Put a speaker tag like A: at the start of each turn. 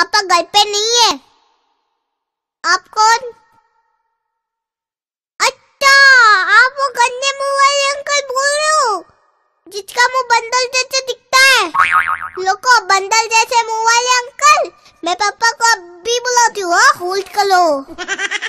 A: पापा घर पे नहीं है आप कौन अच्छा
B: आप वो गंदे मुंह वाले अंकल बोल रहे हो जिसका मुंह बंदर जैसे दिखता
C: है
B: लोगों बंदर जैसे मुंह वाले अंकल मैं पापा को अब भी बुलाती हूँ हाँ, होल्ड लो